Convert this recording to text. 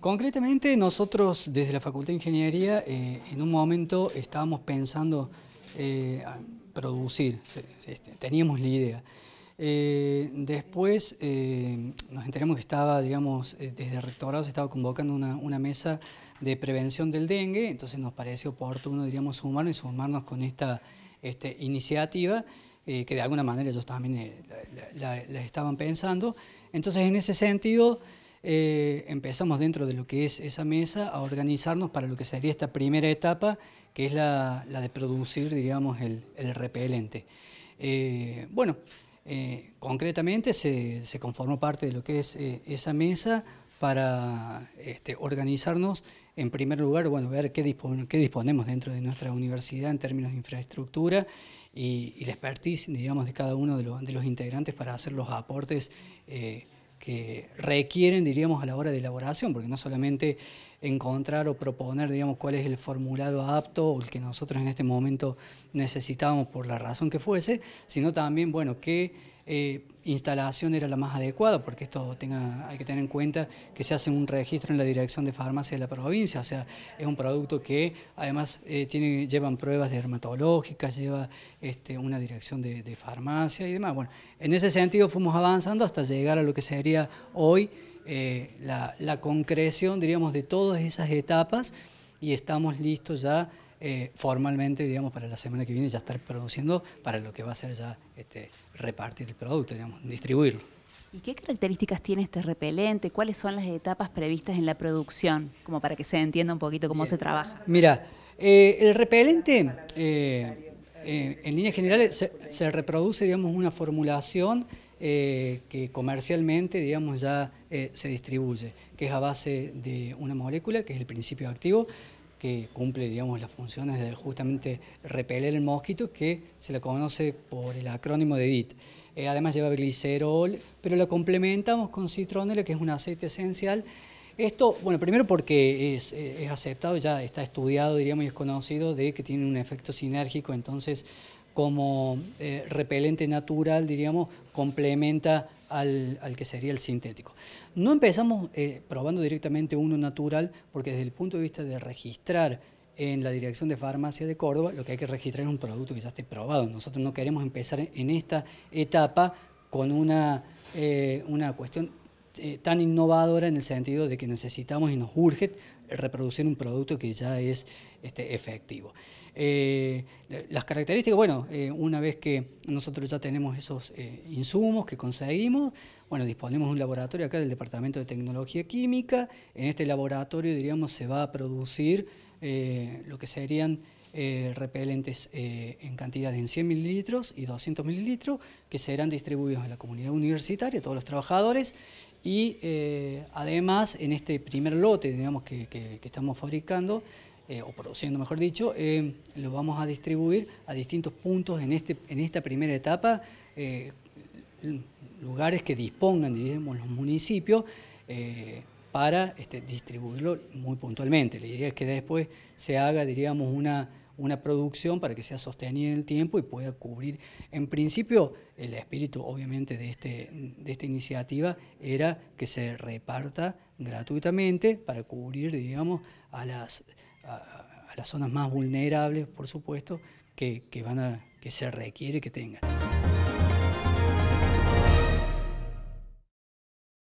Concretamente nosotros desde la Facultad de Ingeniería eh, en un momento estábamos pensando eh, producir, este, teníamos la idea. Eh, después nos enteramos que estaba, digamos, desde el rectorado se estaba convocando una, mesa de prevención del dengue, entonces nos pareció oportuno, diríamos, sumarnos sumarnos con esta este, iniciativa. que de alguna manera ellos también la estaban pensando. Entonces, en ese sentido, eh, empezamos dentro de lo que es esa mesa a organizarnos para lo que sería esta primera etapa, que es la, de producir, diríamos, el, repelente. Eh, bueno, eh, concretamente se, conformó parte de lo que es esa mesa para este, organizarnos, en primer lugar, bueno, ver qué, qué, disponemos dentro de nuestra universidad en términos de infraestructura y, la expertise, digamos, de cada uno de los integrantes para hacer los aportes que requieren, diríamos, a la hora de elaboración, porque no solamente encontrar o proponer, digamos, cuál es el formulado apto o el que nosotros en este momento necesitábamos por la razón que fuese, sino también, bueno, qué eh, instalación era la más adecuada, porque esto hay que tener en cuenta que se hace un registro en la Dirección de Farmacia de la provincia, o sea, es un producto que además eh, tiene, llevan pruebas dermatológicas, lleva este, una dirección de, farmacia y demás. Bueno, en ese sentido fuimos avanzando hasta llegar a lo que sería hoy eh, la, la, concreción, diríamos, de todas esas etapas y estamos listos ya eh, formalmente, digamos, para la semana que viene ya estar produciendo para lo que va a ser ya este, repartir el producto, digamos, distribuirlo. ¿Y qué características tiene este repelente? ¿Cuáles son las etapas previstas en la producción? Como para que se entienda un poquito cómo se trabaja. Mira, eh, el repelente, eh, en líneas generales, se, reproduce, digamos, una formulación que comercialmente, digamos, ya se distribuye, que es a base de una molécula, que es el principio activo, que cumple digamos, las funciones de justamente repeler el mosquito, que se le conoce por el acrónimo de DIT. Eh, además lleva glicerol, pero lo complementamos con citronela, que es un aceite esencial esto, bueno, primero porque eh, es, aceptado, ya está estudiado, diríamos, y es conocido de que tiene un efecto sinérgico, entonces como eh, repelente natural, diríamos, complementa al, que sería el sintético. No empezamos eh, probando directamente uno natural, porque desde el punto de vista de registrar en la Dirección de Farmacia de Córdoba, lo que hay que registrar es un producto que ya esté probado. Nosotros no queremos empezar en esta etapa con una, una cuestión eh, tan innovadora en el sentido de que necesitamos y nos urge eh, reproducir un producto que ya es este, efectivo. Eh, las características, bueno, una vez que nosotros ya tenemos esos insumos que conseguimos, bueno, disponemos de un laboratorio acá del Departamento de Tecnología Química, en este laboratorio, diríamos, se va a producir lo que serían repelentes en cantidades de 100 mililitros y 200 mililitros, que serán distribuidos a la comunidad universitaria, a todos los trabajadores, y eh, además, en este primer lote digamos, que, estamos fabricando, eh, o produciendo mejor dicho, eh, lo vamos a distribuir a distintos puntos en, este, en esta primera etapa, lugares que dispongan, diríamos, los municipios, para este, distribuirlo muy puntualmente. La idea es que después se haga, diríamos, una una producción para que sea sostenida en el tiempo y pueda cubrir. En principio, el espíritu, obviamente, este, de, esta iniciativa era que se reparta gratuitamente para cubrir, digamos, a las, a, las zonas más vulnerables, por supuesto, que, van que se requiere que tengan.